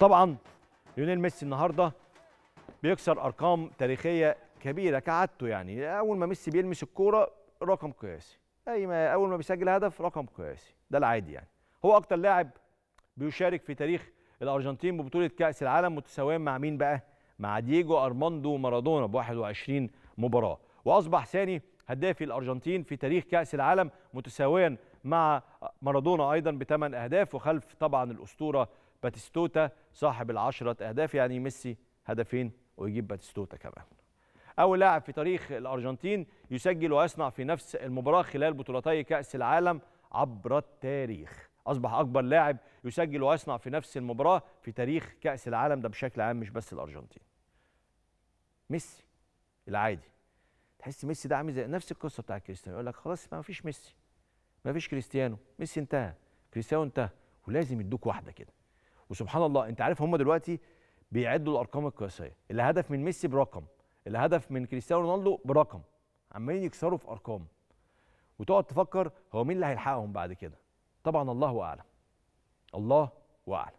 طبعا ليونيل ميسي النهارده بيكسر ارقام تاريخيه كبيره كعادته يعني اول ما ميسي بيلمس الكوره رقم قياسي اي ما اول ما بيسجل هدف رقم قياسي ده العادي يعني هو اكتر لاعب بيشارك في تاريخ الارجنتين ببطوله كاس العالم متساويا مع مين بقى مع دييجو ارماندو مارادونا ب 21 مباراه واصبح ثاني هدافي الارجنتين في تاريخ كاس العالم متساويا مع مارادونا ايضا بثمان اهداف وخلف طبعا الاسطوره باتيستوتا صاحب العشرة اهداف يعني ميسي هدفين ويجيب باتيستوتا كمان اول لاعب في تاريخ الارجنتين يسجل ويصنع في نفس المباراه خلال بطولتي كاس العالم عبر التاريخ اصبح اكبر لاعب يسجل ويصنع في نفس المباراه في تاريخ كاس العالم ده بشكل عام مش بس الارجنتين ميسي العادي تحس ميسي ده عامل زي نفس القصه بتاع كريستيانو يقول لك خلاص ما فيش ميسي ما فيش كريستيانو ميسي انتهى كريستيانو انتهى ولازم يدوك واحده كده وسبحان الله انت عارف هم دلوقتي بيعدوا الارقام القياسيه الهدف من ميسي برقم الهدف من كريستيانو رونالدو برقم عمالين يكسروا في ارقام وتقعد تفكر هو مين اللي هيلحقهم بعد كده طبعا الله اعلم الله اعلم